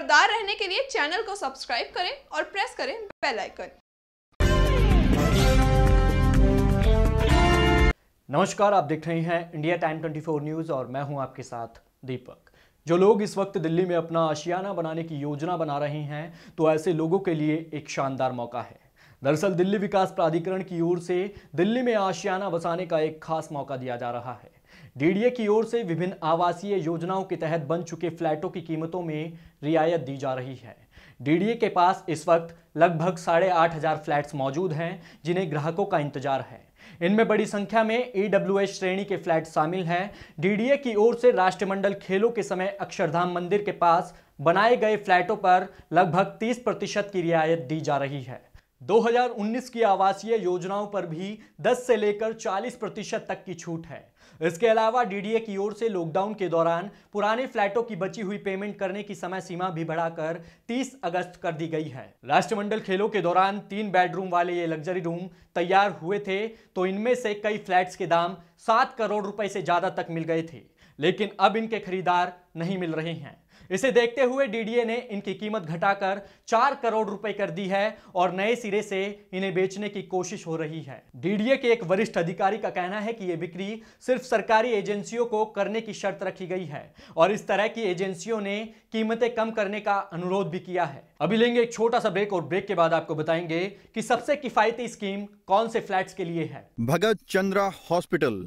खबरदार रहने के लिए चैनल को सब्सक्राइब करें और प्रेस करें बेल आइकन नमस्कार आप देख रहे हैं इंडिया टाइम 24 न्यूज और मैं हूं आपके साथ दीपक जो लोग इस वक्त दिल्ली में अपना आशियाना बनाने की योजना बना रहे हैं तो ऐसे लोगों के लिए एक शानदार मौका है दरअसल दिल्ली विकास प्राधिकरण की ओर से दिल्ली में आशियाना बसाने का एक खास मौका दिया जा रहा है डीडीए की ओर से विभिन्न आवासीय योजनाओं के तहत बन चुके फ्लैटों की कीमतों में रियायत दी जा रही है डीडीए के पास इस वक्त लगभग साढ़े आठ हजार फ्लैट्स मौजूद हैं जिन्हें ग्राहकों का इंतजार है इनमें बड़ी संख्या में ई e श्रेणी के फ्लैट शामिल हैं डीडीए की ओर से राष्ट्रमंडल खेलों के समय अक्षरधाम मंदिर के पास बनाए गए फ्लैटों पर लगभग 30 प्रतिशत की रियायत दी जा रही है 2019 की आवासीय योजनाओं पर भी 10 से लेकर 40 प्रतिशत तक की छूट है इसके अलावा डीडीए की ओर से लॉकडाउन के दौरान पुराने फ्लैटों की बची हुई पेमेंट करने की समय सीमा भी बढ़ाकर 30 अगस्त कर दी गई है राष्ट्रमंडल खेलों के दौरान तीन बेडरूम वाले ये लग्जरी रूम तैयार हुए थे तो इनमें से कई फ्लैट्स के दाम सात करोड़ रुपए से ज्यादा तक मिल गए थे लेकिन अब इनके खरीदार नहीं मिल रहे हैं इसे देखते हुए डीडीए ने इनकी कीमत घटाकर चार करोड़ रुपए कर दी है और नए सिरे से इन्हें बेचने की कोशिश हो रही है डीडीए के एक वरिष्ठ अधिकारी का कहना है कि ये बिक्री सिर्फ सरकारी एजेंसियों को करने की शर्त रखी गई है और इस तरह की एजेंसियों ने कीमतें कम करने का अनुरोध भी किया है अभी लेंगे एक छोटा सा ब्रेक और ब्रेक के बाद आपको बताएंगे कि सबसे किफायती स्कीम कौन से फ्लैट्स के लिए है भगत चंद्रा हॉस्पिटल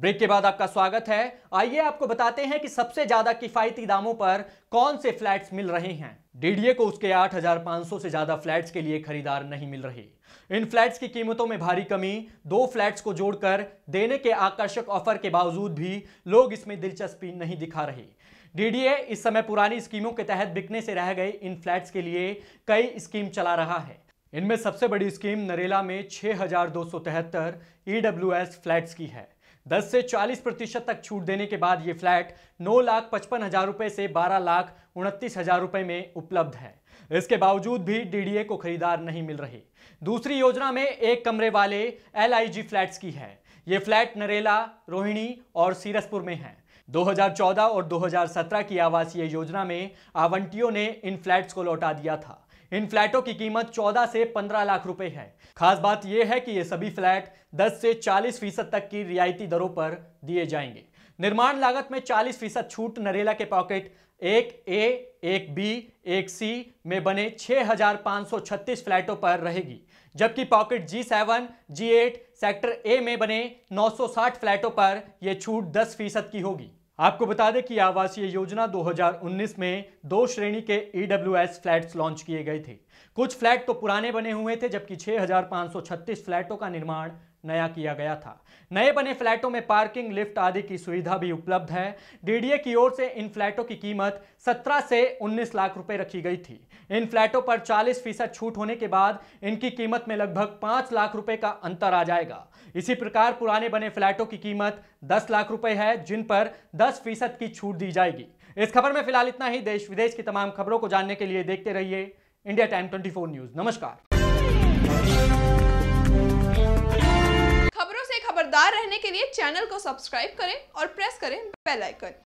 ब्रेक के बाद आपका स्वागत है आइए आपको बताते हैं कि सबसे ज्यादा किफायती दामों पर कौन से फ्लैट्स मिल रहे हैं डीडीए को उसके 8,500 से ज्यादा फ्लैट्स के लिए खरीदार नहीं मिल रहे इन फ्लैट्स की कीमतों में भारी कमी दो फ्लैट्स को जोड़कर देने के आकर्षक ऑफर के बावजूद भी लोग इसमें दिलचस्पी नहीं दिखा रहे डीडीए इस समय पुरानी स्कीमों के तहत बिकने से रह गए इन फ्लैट्स के लिए कई स्कीम चला रहा है इनमें सबसे बड़ी स्कीम नरेला में छह हजार दो सौ तिहत्तर ई e फ्लैट्स की है दस से चालीस प्रतिशत तक छूट देने के बाद ये फ्लैट नौ लाख पचपन हजार रुपए से बारह लाख उनतीस हजार रुपए में उपलब्ध है इसके बावजूद भी डीडीए को खरीदार नहीं मिल रहे दूसरी योजना में एक कमरे वाले एलआईजी फ्लैट्स की है ये फ्लैट नरेला रोहिणी और सीरसपुर में है 2014 और 2017 की आवासीय योजना में आवंटियों ने इन फ्लैट्स को लौटा दिया था इन फ्लैटों की कीमत 14 से 15 लाख रुपए है खास बात यह है कि ये सभी फ्लैट 10 से 40 फीसद तक की रियायती दरों पर दिए जाएंगे निर्माण लागत में 40 फीसद छूट नरेला के पॉकेट एक ए एक बी एक सी में बने 6,536 फ्लैटों पर रहेगी जबकि pocket G seven G eight sector A में बने 960 फ्लैटों पर यह छूट 10 फीसद की होगी आपको बता दें कि आवासीय योजना 2019 में दो श्रेणी के ईडब्ल्यूएस e फ्लैट्स लॉन्च किए गए थे कुछ फ्लैट तो पुराने बने हुए थे जबकि 6,536 फ्लैटों का निर्माण नया किया गया था नए बने फ्लैटों में पार्किंग लिफ्ट आदि की सुविधा भी उपलब्ध है डीडीए की ओर से इन फ्लैटों की कीमत 17 से 19 लाख रुपए रखी गई थी इन फ्लैटों पर 40 फीसद छूट होने के बाद इनकी कीमत में लगभग 5 लाख रुपए का अंतर आ जाएगा इसी प्रकार पुराने बने फ्लैटों की कीमत दस लाख रुपये है जिन पर दस फीसद की छूट दी जाएगी इस खबर में फिलहाल इतना ही देश विदेश की तमाम खबरों को जानने के लिए देखते रहिए इंडिया टाइम ट्वेंटी न्यूज नमस्कार के लिए चैनल को सब्सक्राइब करें और प्रेस करें बेल आइकन